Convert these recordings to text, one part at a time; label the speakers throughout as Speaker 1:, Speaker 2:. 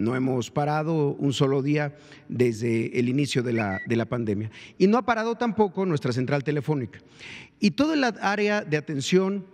Speaker 1: No hemos parado un solo día desde el inicio de la, de la, pandemia. Y no ha parado tampoco nuestra central telefónica. Y toda la área de atención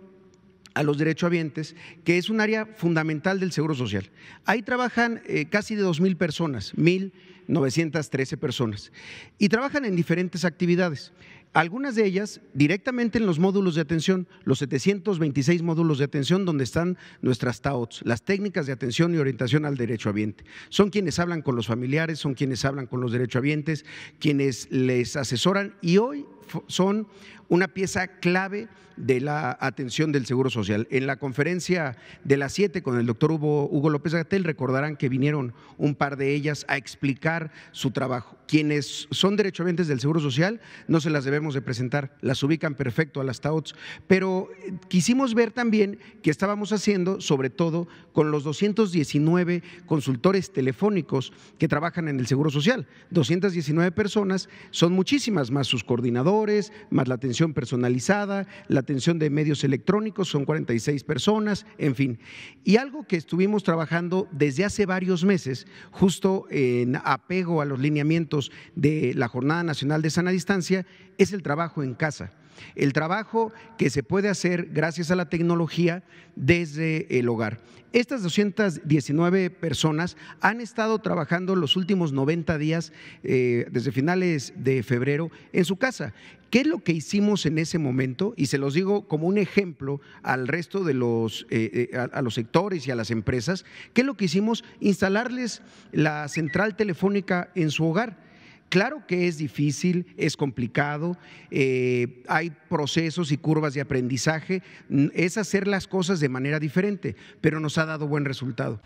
Speaker 1: a los derechohabientes, que es un área fundamental del Seguro Social. Ahí trabajan eh, casi de 2.000 personas, 1.913 personas, y trabajan en diferentes actividades algunas de ellas directamente en los módulos de atención, los 726 módulos de atención donde están nuestras TAOTs, las técnicas de atención y orientación al derechohabiente. Son quienes hablan con los familiares, son quienes hablan con los derechohabientes, quienes les asesoran y hoy son una pieza clave de la atención del Seguro Social. En la conferencia de las 7 con el doctor Hugo, López Gatel, recordarán que vinieron un par de ellas a explicar su trabajo. Quienes son derechohabientes del Seguro Social no se las debemos de presentar, las ubican perfecto a las TAOTs, pero eh, quisimos ver también qué estábamos haciendo, sobre todo con los 219 consultores telefónicos que trabajan en el Seguro Social. 219 personas son muchísimas más sus coordinadores, más la atención personalizada, la atención de medios electrónicos, son 46 personas, en fin. Y algo que estuvimos trabajando desde hace varios meses, justo en apego a los lineamientos de la Jornada Nacional de Sana Distancia, es el trabajo en casa el trabajo que se puede hacer gracias a la tecnología desde el hogar. Estas 219 personas han estado trabajando los últimos 90 días, eh, desde finales de febrero, en su casa. ¿Qué es lo que hicimos en ese momento? Y se los digo como un ejemplo al resto de los, eh, eh, a los sectores y a las empresas. ¿Qué es lo que hicimos? Instalarles la central telefónica en su hogar Claro que es difícil, es complicado, eh, hay procesos y curvas de aprendizaje, es hacer las cosas de manera diferente, pero nos ha dado buen resultado.